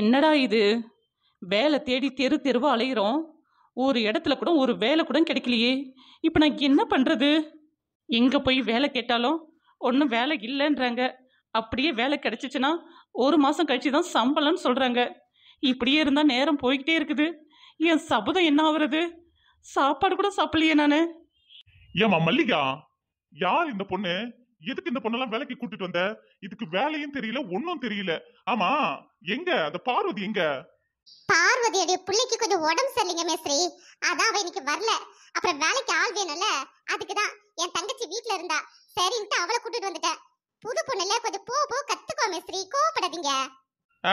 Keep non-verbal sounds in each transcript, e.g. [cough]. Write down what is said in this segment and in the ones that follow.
என்னடா இது வேலை தேடி தெரு தெருவாக அலையிறோம் ஒரு இடத்துல கூட ஒரு வேலை கூட கிடைக்கலையே இப்போ நான் என்ன பண்ணுறது எங்கே போய் வேலை கேட்டாலும் ஒன்றும் வேலை இல்லைன்றாங்க அப்படியே வேலை கிடைச்சிச்சுன்னா ஒரு மாதம் கழிச்சு தான் சம்பளம்னு சொல்கிறாங்க இப்படியே இருந்தால் நேரம் போய்கிட்டே இருக்குது என் சபதம் என்ன ஆகுறது சாப்பாடு கூட சாப்பிடலையே நான் ஏமா மல்லிகா யார் இந்த பொண்ணு எதுக்கு இந்த பொண்ணெல்லாம் வேலைக்கு கூட்டிட்டு வந்த இதுக்கு வேலையும் தெரியல ஒன்னும் தெரியல ஆமா எங்க அந்த பார்வதி எங்க பார்வதியோட பிள்ளைக்கு கொஞ்சம் உடம்பு சரியில்லைங்க மேஸ்திரி அதான் அவ இன்னைக்கு வரல அப்புறம் வேலைக்கு ஆள் வேணும்ல அதுக்கு தான் என் தங்கச்சி வீட்ல இருந்தா சரின்ட்டு அவளை கூட்டிட்டு வந்துட்டேன் புது பொண்ணுல கொஞ்சம் போ போ கத்துக்கோ மேஸ்திரி கோவப்படாதீங்க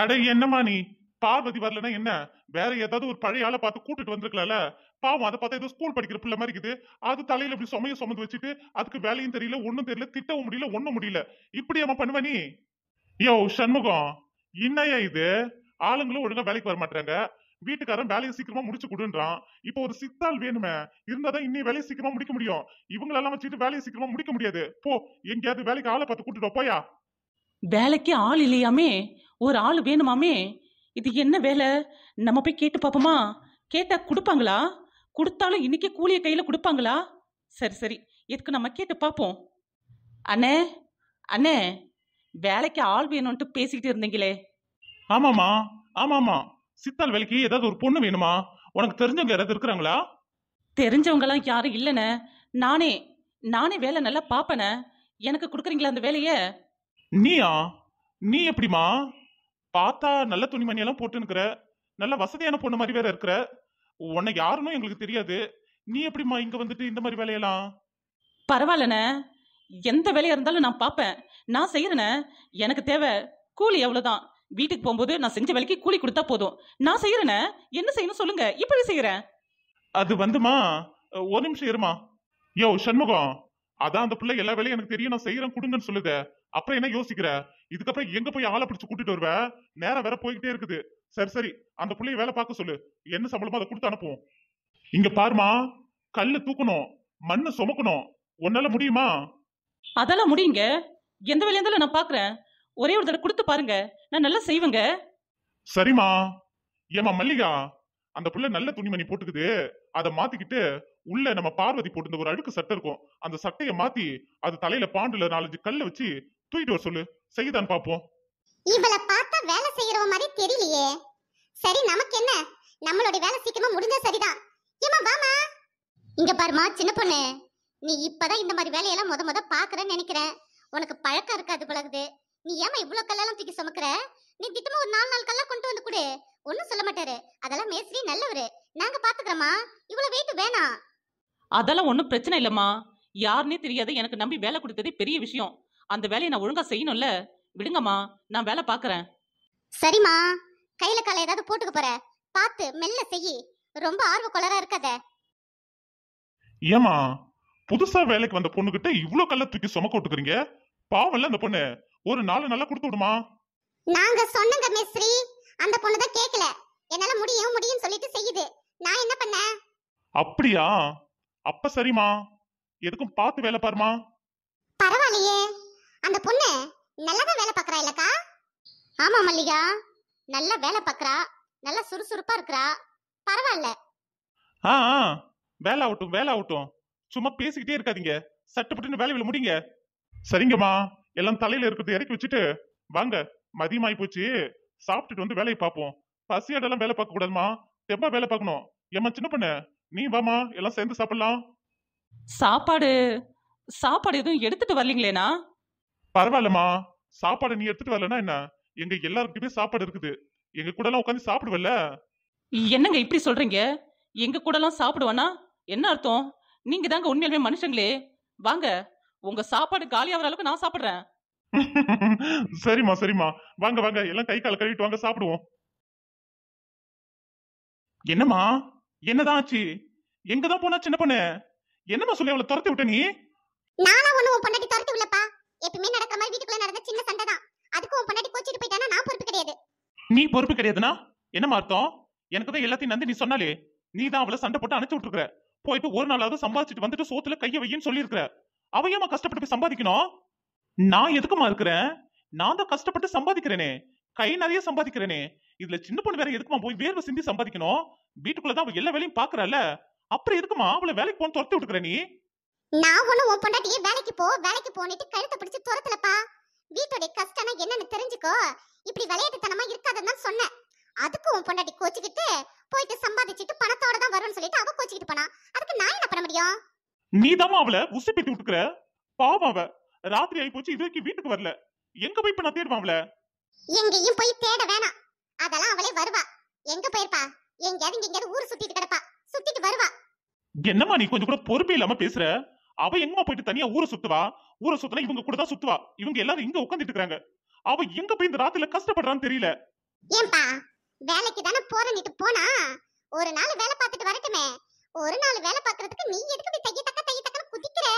அட என்னமா நீ பார்வதி வரலன்னா என்ன வேற ஏதாவது ஒரு பழைய ஆளை பார்த்து கூட்டிட்டு வந்திருக்கலாம்ல பாவம் அதை பார்த்தா ஏதோ ஸ்கூல் படிக்கிற பிள்ளை மாதிரி இருக்குது அது தலையில இப்படி சுமைய சுமந்து வச்சுட்டு அதுக்கு வேலையும் தெரியல ஒன்றும் தெரியல திட்டவும் முடியல ஒன்றும் முடியல இப்படி அவன் பண்ணுவ நீ யோ சண்முகம் என்னையா இது ஆளுங்களும் ஒழுங்கா வேலைக்கு வர மாட்டேறாங்க வீட்டுக்காரன் வேலையை சீக்கிரமா முடிச்சு கொடுன்றான் இப்போ ஒரு சித்தாள் வேணுமே இருந்தாதான் இன்னும் வேலையை சீக்கிரமா முடிக்க முடியும் இவங்களெல்லாம் வச்சுட்டு வேலையை சீக்கிரமா முடிக்க முடியாது போ எங்கேயாவது வேலைக்கு ஆளை பார்த்து கூட்டிட்டு போயா வேலைக்கு ஆள் இல்லையாமே ஒரு ஆள் வேணுமாமே இது என்ன வேலை நம்ம போய் கேட்டு பார்ப்போமா கேட்டா கொடுப்பாங்களா கொடுத்தாலும் இன்னைக்கே கூலியை கையில் கொடுப்பாங்களா சரி சரி இதுக்கு நம்ம கேட்டு பார்ப்போம் அண்ணே அண்ணே வேலைக்கு ஆள் வேணும்ட்டு பேசிக்கிட்டு இருந்தீங்களே ஆமாமா ஆமாமா சித்தால் வேலைக்கு ஏதாவது ஒரு பொண்ணு வேணுமா உனக்கு தெரிஞ்சவங்க யாராவது இருக்கிறாங்களா தெரிஞ்சவங்கலாம் யாரும் இல்லைண்ணே நானே நானே வேலை நல்லா பாப்பேனே எனக்கு கொடுக்குறீங்களா அந்த வேலையை நீயா நீ எப்படிமா பார்த்தா நல்ல துணிமணியெல்லாம் போட்டுன்னுக்குற நல்ல வசதியான பொண்ணு மாதிரி வேற இருக்கிற உன்னை யாருன்னு எங்களுக்கு தெரியாது நீ எப்படிம்மா இங்க வந்துட்டு இந்த மாதிரி வேலையெல்லாம் பரவாயில்லண்ணே எந்த வேலையா இருந்தாலும் நான் பார்ப்பேன் நான் செய்யறேனே எனக்கு தேவை கூலி எவ்வளவுதான் வீட்டுக்கு போகும்போது நான் செஞ்ச வேலைக்கு கூலி கொடுத்தா போதும் நான் செய்யறேனே என்ன செய்யணும் சொல்லுங்க இப்படி செய்யறேன் அது வந்துமா ஒரு நிமிஷம் இருமா யோ சண்முகம் அதான் அந்த பிள்ளை எல்லா வேலையும் எனக்கு தெரியும் நான் செய்யறேன் கொடுங்கன்னு சொல்லுது அப்புறம் என்ன யோசிக்கிற இதுக்கப்புறம் எங்க போய் ஆளை பிடிச்சு கூட்டிட்டு வருவேன் நேரம் வேற போய்கிட்டே இருக்குது சரி சரி அந்த புள்ளைய வேலை பார்க்க சொல்லு என்ன சம்பளமோ அதை கொடுத்து அனுப்புவோம் இங்க பாருமா கல்லு தூக்கணும் மண்ணு சுமக்கணும் உன்னால முடியுமா அதெல்லாம் முடியுங்க எந்த வேலையா நான் பாக்குறேன் ஒரே ஒரு தடவை கொடுத்து பாருங்க நான் நல்லா செய்வேங்க சரிம்மா ஏமா மல்லிகா அந்த புள்ள நல்ல துணிமணி போட்டுக்குது அதை மாத்திக்கிட்டு உள்ள நம்ம பார்வதி போட்டு ஒரு அழுக்கு சட்டை இருக்கும் அந்த சட்டையை மாத்தி அது தலையில பாண்டுல நாலஞ்சு கல்ல வச்சு தூக்கிட்டு வர சொல்லு செய்யுதான்னு பாப்போம் இவளை வேலை செய்யறவ மாதிரி தெரியலையே சரி நமக்கு என்ன நம்மளோட வேலை சீக்கிரமா முடிஞ்சா சரிதான் ஏமா வாமா இங்க பாருமா சின்ன பொண்ணு நீ இப்பதான் இந்த மாதிரி வேலையெல்லாம் முத முத பாக்குறேன்னு நினைக்கிறேன் உனக்கு பழக்கம் இருக்காது பழகுது நீ ஏமா இவ்வளவு கல்லெல்லாம் தூக்கி சுமக்குற நீ திட்டமா ஒரு நாலு நாள் கல்லா கொண்டு வந்து கொடு ஒன்னும் சொல்ல மாட்டாரு அதெல்லாம் மேஸ்திரி நல்லவரு நாங்க பாத்துக்கிறோமா இவ்வளவு வெயிட் வேணாம் அதெல்லாம் ஒண்ணும் பிரச்சனை இல்லம்மா யாருன்னே தெரியாது எனக்கு நம்பி வேலை கொடுத்ததே பெரிய விஷயம் அந்த வேலையை நான் ஒழுங்கா செய்யணும்ல விடுங்கம்மா நான் வேலை பாக்குறேன் சரிம்மா கையில கால ஏதாவது போட்டுக்க போற பார்த்து மெல்ல செய்யி ரொம்ப ஆர்வ கொளரா இருக்காத ஏமா புதுசா வேலைக்கு வந்த கிட்ட இவ்ளோ கள்ள தூக்கி சுமக்க கொட்டுக்கிறீங்க பாவம்ல அந்த பொண்ணு ஒரு நாள் நல்லா கொடுத்து விடுமா நாங்க சொன்னங்க மிஸ்ரி அந்த பொண்ணு தான் கேக்கல என்னால முடியும் முடியும் சொல்லிட்டு செய்யுது நான் என்ன பண்ண அப்படியா அப்ப சரிமா எதுக்கும் பார்த்து வேலை பாருமா பரவாயில்லையே அந்த பொண்ணு நல்லதா வேலை பாக்குறா இல்லக்கா ஆமா மல்லிகா நல்லா வேலை பார்க்கறா நல்லா சுறுசுறுப்பா இருக்கறா பரவாயில்ல ஆ ஆ, வேலை ஆகட்டும் வேலை ஆகட்டும் சும்மா பேசிக்கிட்டே இருக்காதீங்க சட்டுப்பட்டுன்னு விட முடிங்க சரிங்கம்மா எல்லாம் தலையில இருக்கிறது இறக்கி வச்சுட்டு வாங்க மதியமாயி போச்சு சாப்பிட்டுட்டு வந்து வேலையை பார்ப்போம் பசியாடெல்லாம் வேலை பார்க்க கூடாதுமா தெம்பா வேலை பார்க்கணும் ஏம்மா சின்ன பண்ண நீ வாமா எல்லாம் சேர்ந்து சாப்பிடலாம் சாப்பாடு சாப்பாடு எதுவும் எடுத்துட்டு வரலீங்களேண்ணா பரவாயில்லம்மா சாப்பாடு நீ எடுத்துட்டு வரலன்னா என்ன எங்க எல்லாருக்குமே சாப்பாடு இருக்குது எங்க கூட எல்லாம் உட்காந்து சாப்பிடுவல்ல என்னங்க இப்படி சொல்றீங்க எங்க கூட எல்லாம் சாப்பிடுவானா என்ன அர்த்தம் நீங்க தாங்க உண்மையிலுமே மனுஷங்களே வாங்க உங்க சாப்பாடு ஆகிற அளவுக்கு நான் சாப்பிடுறேன் [laughs] சரிம்மா சரிம்மா வாங்க வாங்க எல்லாம் கை கால் கழுவிட்டு வாங்க சாப்பிடுவோம் என்னம்மா என்னதான் ஆச்சு எங்கதான் போனா சின்ன பொண்ணு என்னம்மா சொல்லி அவளை துரத்தி விட்ட நீ நானா ஒண்ணு உன் பொண்டாட்டி துரத்தி விடலப்பா எப்பவுமே நடக்கிற மாதிரி வீட்டுக்குள்ள நடந்த சின்ன சண்டை தான் அதுக்கு உன் பொண்டாட்டி கோச்சிட்டு போயிட்டானா நான் பொறுப்பு கிடையாது நீ பொறுப்பு கிடையாதுனா என்னம்மா அர்த்தம் எனக்கு தான் எல்லாத்தையும் நந்தி நீ சொன்னாலே நீ தான் அவளை சண்டை போட்டு அனுப்பிச்சு விட்டுருக்க போயிட்டு ஒரு நாளாவது சம்பாதிச்சுட்டு வந்துட்டு சோத்துல கைய வையின்னு சொல்லியிருக்கிற அவ ஏமா கஷ்டப்பட்டு போய் சம்பாதிக்கணும் நான் எதுக்குமா இருக்கிறேன் நான் தான் கஷ்டப்பட்டு சம்பாதிக்கிறேனே கை நிறைய சம்பாதிக்கிறேனே இதுல சின்ன பொண்ணு வேற எதுக்குமா போய் வேர்வை சிந்தி சம்பாதிக்கணும் வீட்டுக்குள்ளதான் தான் எல்லா வேலையும் பாக்குறல்ல அப்புறம் எதுக்குமா அவளை வேலைக்கு போன துரத்தி விட்டுக்கிற நீ நான் ஒண்ணு உன் வேலைக்கு போ வேலைக்கு போனிட்டு கழுத்தை பிடிச்சு துரத்துலப்பா வீட்டோட கஷ்டம் என்னன்னு தெரிஞ்சுக்கோ இப்படி விளையாட்டுத்தனமா இருக்காதுன்னு தான் சொன்னேன் அதுக்கு உன் பொண்டாட்டி கோச்சிக்கிட்டு போயிட்டு சம்பாதிச்சிட்டு பணத்தோட தான் வரும்னு சொல்லிட்டு அவ கோச்சிக்கிட்டு போனா அதுக்கு நான் என்ன பண்ண முடியும் நீ தான் அவள உசி பேட்டி விட்டுக்கிற பாவம் அவ ராத்திரி ஆகி போச்சு இது வரைக்கும் வீட்டுக்கு வரல எங்க போய் பண்ண தேடுவா அவள எங்கேயும் போய் தேட வேணாம் அதெல்லாம் அவளே வருவா எங்க போயிருப்பா எங்கேயாவது இங்க எங்கேயாவது ஊர் சுத்திட்டு கிடப்பா சுத்திட்டு வருவா என்னம்மா நீ கொஞ்சம் கூட பொறுப்பே இல்லாம பேசுற அவ எங்கம்மா போயிட்டு தனியா ஊரை சுத்துவா ஊரை சுத்தல இவங்க கூட தான் சுத்துவா இவங்க எல்லாரும் இங்க உட்காந்துட்டு இருக்காங்க அவ எங்க போய் இந்த ராத்திரில கஷ்டப்படுறான்னு தெரியல ஏன்பா வேலைக்கு தானே போறேன்னு போனா ஒரு நாள் வேலை பார்த்துட்டு வரட்டுமே ஒரு நாள் வேலை பார்க்கறதுக்கு நீ எதுக்கு தைய தக்க தைய தக்கன்னு குதிக்கிற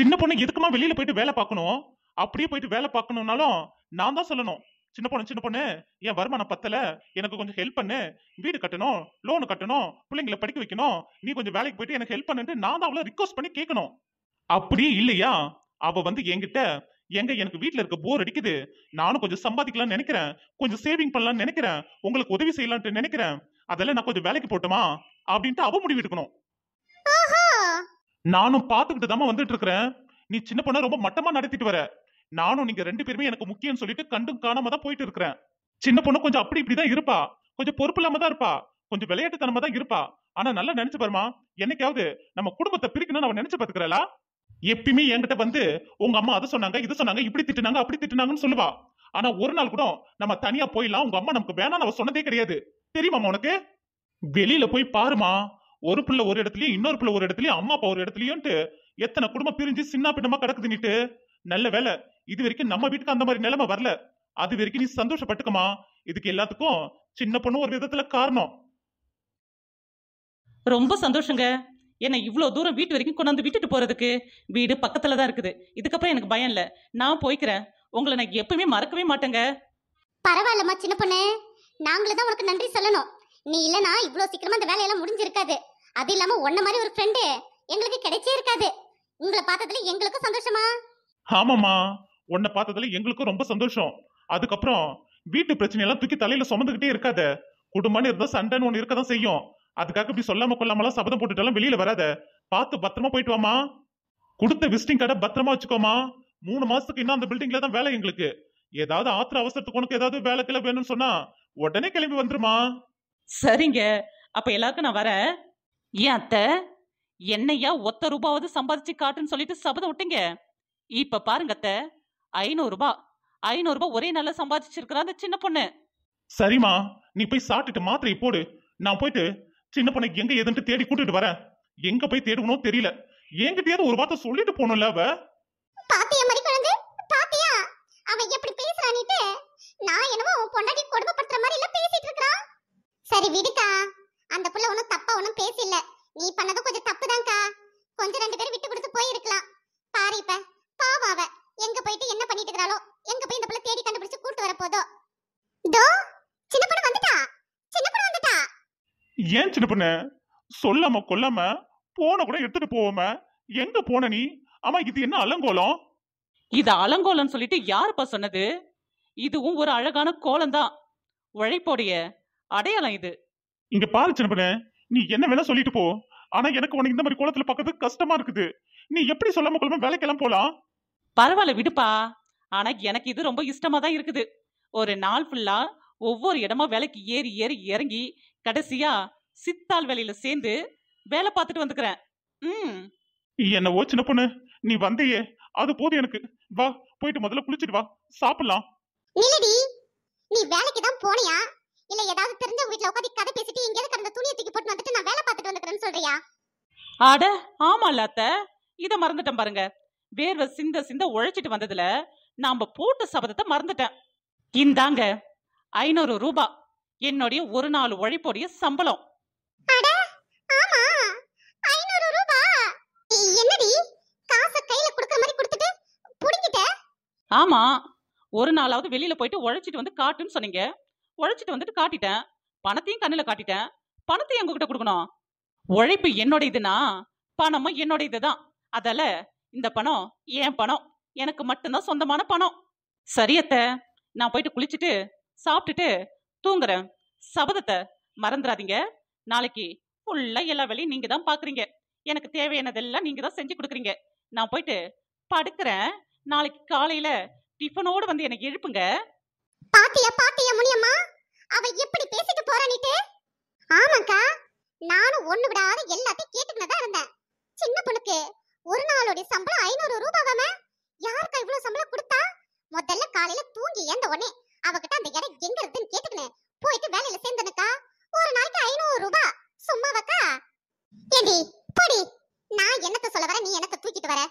சின்ன பொண்ணு எதுக்குமா வெளியில போயிட்டு வேலை பார்க்கணும் அப்படியே போயிட்டு வேலை பார்க்கணும்னாலும் நான் தான் சொல்லணும் சின்ன பொண்ணு சின்ன பொண்ணு என் வருமானம் பத்தல எனக்கு கொஞ்சம் ஹெல்ப் பண்ணு வீடு கட்டணும் லோனு கட்டணும் பிள்ளைங்களை படிக்க வைக்கணும் நீ கொஞ்சம் வேலைக்கு போயிட்டு எனக்கு ஹெல்ப் பண்ணுன்னு நான் தான் அவ்வளோ ரிக்வஸ்ட் பண்ணி கேட்கணும் அப்படியே இல்லையா அவ வந்து என்கிட்ட எங்க எனக்கு வீட்டுல இருக்க போர் அடிக்குது நானும் கொஞ்சம் சம்பாதிக்கலாம்னு நினைக்கிறேன் கொஞ்சம் சேவிங் பண்ணலாம்னு நினைக்கிறேன் உங்களுக்கு உதவி செய்யலாம்னு நினைக்கிறேன் அதெல்லாம் நான் கொஞ்சம் வேலைக்கு போட்டுமா அப்படின்ட்டு அவ முடிவு எடுக்கணும் நானும் பாத்துக்கிட்டு தாமா வந்துட்டு இருக்கிறேன் நீ சின்ன பொண்ண ரொம்ப மட்டமா நடத்திட்டு வர நானும் நீங்க ரெண்டு பேருமே எனக்கு முக்கியம் சொல்லிட்டு கண்டும் காணாம தான் போயிட்டு இருக்கிறேன் சின்ன பொண்ணு கொஞ்சம் அப்படி இப்படிதான் இருப்பா கொஞ்சம் பொறுப்பு இல்லாம தான் இருப்பா கொஞ்சம் விளையாட்டுத்தனமா தான் இருப்பா ஆனா நல்லா நினைச்சு பாருமா என்னைக்காவது நம்ம குடும்பத்தை பிரிக்கணும்னு அவன் நினைச்சு பாத்துக்கிறலா எப்பயுமே என்கிட்ட வந்து உங்க அம்மா அதை சொன்னாங்க இதை சொன்னாங்க இப்படி திட்டுனாங்க அப்படி திட்டுனாங்கன்னு சொல்லுவா ஆனா ஒரு நாள் கூட நம்ம தனியா போயிடலாம் உங்க அம்மா நமக்கு வேணாம் அவ சொன்னதே கிடையாது தெரியுமா உனக்கு வெளியில போய் பாருமா ஒரு பிள்ளை ஒரு இடத்துலயும் இன்னொரு பிள்ளை ஒரு இடத்துலயும் அம்மா அப்பா ஒரு இடத்துலயும்ட்டு எத்தனை குடும்பம் பிரிஞ்சு சின்ன பின்னமா கிடக்குதுன்னுட்டு நல்ல வேலை இது வரைக்கும் நம்ம வீட்டுக்கு அந்த மாதிரி நிலைமை வரல அது வரைக்கும் நீ சந்தோஷப்பட்டுக்கமா இதுக்கு எல்லாத்துக்கும் சின்ன பொண்ணு ஒரு விதத்துல காரணம் ரொம்ப சந்தோஷங்க என்னை இவ்வளோ தூரம் வீட்டு வரைக்கும் கொண்டாந்து விட்டுட்டு போகிறதுக்கு வீடு பக்கத்தில் தான் இருக்குது இதுக்கப்புறம் எனக்கு பயம் இல்லை நான் போய்க்கிறேன் உங்களை நான் எப்பவுமே மறக்கவே மாட்டேங்க பரவாயில்லம்மா சின்ன பொண்ணு நாங்களே தான் உனக்கு நன்றி சொல்லணும் நீ இல்லைனா இவ்வளோ சீக்கிரமா அந்த வேலையெல்லாம் முடிஞ்சிருக்காது அது இல்லாம உன்ன மாதிரி ஒரு ஃப்ரெண்டு எங்களுக்கு கிடைச்சே இருக்காது உங்களை பார்த்ததுல எங்களுக்கும் சந்தோஷமா ஆமாம்மா உன்னை பார்த்ததுல எங்களுக்கும் ரொம்ப சந்தோஷம் அதுக்கப்புறம் வீட்டு பிரச்சனை எல்லாம் தூக்கி தலையில சுமந்துகிட்டே இருக்காது குடும்பம் இருந்தா சண்டைன்னு ஒன்று இருக்க தான் செய்யும் அதுக்காக இப்படி சொல்லாம கொள்ளாமலாம் சபதம் போட்டுட்டாலும் வெளியில வராத பார்த்து பத்திரமா போயிட்டு வாமா கொடுத்த விசிட்டிங் கார்டை பத்திரமா வச்சுக்கோமா மூணு மாசத்துக்கு இன்னும் அந்த பில்டிங்ல தான் வேலை எங்களுக்கு ஏதாவது ஆத்திர அவசரத்துக்கு உனக்கு ஏதாவது வேலை கிளம்ப வேணும்னு சொன்னா உடனே கிளம்பி வந்துருமா சரிங்க அப்ப எல்லாருக்கும் நான் வரேன் ஏன் அத்தை என்னையா ஒத்த ரூபாவது சம்பாதிச்சு காட்டுன்னு சொல்லிட்டு சபதம் விட்டீங்க இப்ப பாருங்க அத்தை ஐநூறு ரூபா ஐநூறு ரூபாய் ஒரே நல்லா சம்பாதிச்சிருக்கிற அந்த சின்ன பொண்ணு சரிம்மா நீ போய் சாப்பிட்டுட்டு மாத்திரை போடு நான் போயிட்டு சின்ன பொண்ணை எங்க ஏதுன்ட்டு தேடி கூட்டிட்டு வர எங்க போய் தேடுவனோ தெரியல என்கிட்டயாவது ஒரு வார்த்தை சொல்லிட்டு போனோம்ல அவ பாத்தியா மாதிரி குழந்தை பாத்தியா அவ எப்படி பேசுறானிட்டு நான் என்னவோ உன் கொடுமை கொடுமைப்படுத்துற மாதிரி இல்ல பேசிட்டு இருக்கா சரி விடுக்கா அந்த புள்ள ஒண்ணும் தப்பா ஒண்ணும் பேசல நீ பண்ணதும் கொஞ்சம் ஏன் சின்ன பொண்ணு சொல்லாம கொல்லாம போன கூட எடுத்துட்டு போவோம எங்க போன நீ ஆமா இது என்ன அலங்கோலம் இது அலங்கோலம் சொல்லிட்டு யாருப்பா சொன்னது இதுவும் ஒரு அழகான கோலம் தான் உழைப்போடைய அடையாளம் இது இங்க பாரு சின்ன பொண்ணு நீ என்ன வேணா சொல்லிட்டு போ ஆனா எனக்கு உனக்கு இந்த மாதிரி கோலத்துல பாக்குறது கஷ்டமா இருக்குது நீ எப்படி சொல்லாம கொல்லாம வேலைக்கெல்லாம் போலாம் பரவாயில்ல விடுப்பா ஆனா எனக்கு இது ரொம்ப இஷ்டமா தான் இருக்குது ஒரு நாள் ஃபுல்லா ஒவ்வொரு இடமா வேலைக்கு ஏறி ஏறி இறங்கி கடைசியா சித்தாள் வேலையில சேர்ந்து வேலை பார்த்துட்டு வந்துக்கிறேன் ம் என்னவோ சின்ன பொண்ணு நீ வந்தையே அது போதும் எனக்கு வா போயிட்டு முதல்ல குளிச்சிட்டு வா சாப்பிடலாம் நிலடி நீ வேலைக்கு தான் போனியா இல்ல ஏதாவது தெரிஞ்ச வீட்ல உட்காந்து கதை பேசிட்டு எங்கேயாவது கடந்த துணியை தூக்கி போட்டு வந்துட்டு நான் வேலை பார்த்துட்டு வந்துக்கிறேன்னு சொல்றியா அட ஆமா அத்த இத மறந்துட்டேன் பாருங்க வேர்வை சிந்த சிந்த உழைச்சிட்டு வந்ததுல நாம போட்ட சபதத்தை மறந்துட்டேன் இந்தாங்க ஐநூறு ரூபா என்னுடைய ஒரு நாள் உழைப்போடைய சம்பளம் ஆமா ஒரு நாளாவது வெளியில போயிட்டு உழைச்சிட்டு வந்து காட்டுன்னு சொன்னீங்க உழைச்சிட்டு வந்துட்டு காட்டிட்டேன் பணத்தையும் கண்ணில் காட்டிட்டேன் பணத்தையும் எங்ககிட்ட கொடுக்கணும் உழைப்பு என்னுடையதுனா இதுனா பணமும் என்னோட இதுதான் அதால இந்த பணம் என் பணம் எனக்கு மட்டும்தான் சொந்தமான பணம் சரியத்த நான் போயிட்டு குளிச்சுட்டு சாப்பிட்டுட்டு தூங்குறேன் சபதத்தை மறந்துடாதீங்க நாளைக்கு ஃபுல்லாக எல்லா வேலையும் நீங்க தான் பாக்குறீங்க எனக்கு தேவையானதெல்லாம் நீங்க தான் செஞ்சு கொடுக்குறீங்க நான் போயிட்டு படுக்கிறேன் நாளைக்கு காலையில டிஃபனோட வந்து எனக்கு எழுப்புங்க பாத்தியா பாத்தியா முனியம்மா அவ எப்படி பேசிட்டு போறானிட்டு ஆமாக்கா நானும் ஒண்ணு விடாத எல்லாத்தையும் கேட்டுக்கிட்டு தான் இருந்தேன் சின்ன பொண்ணுக்கு ஒரு நாளுடைய சம்பளம் ஐநூறு ரூபாவாம யாருக்கா இவ்வளவு சம்பளம் கொடுத்தா முதல்ல காலையில தூங்கி ஏந்த உடனே அவகிட்ட அந்த இடம் எங்க இருக்குன்னு கேட்டுக்கினேன் போயிட்டு வேலையில சேர்ந்தனுக்கா ஒரு நாளைக்கு ஐநூறு ரூபாய் சும்மாவாக்கா ஏடி போடி நான் என்னத்த சொல்ல வர நீ என்னத்த தூக்கிட்டு வர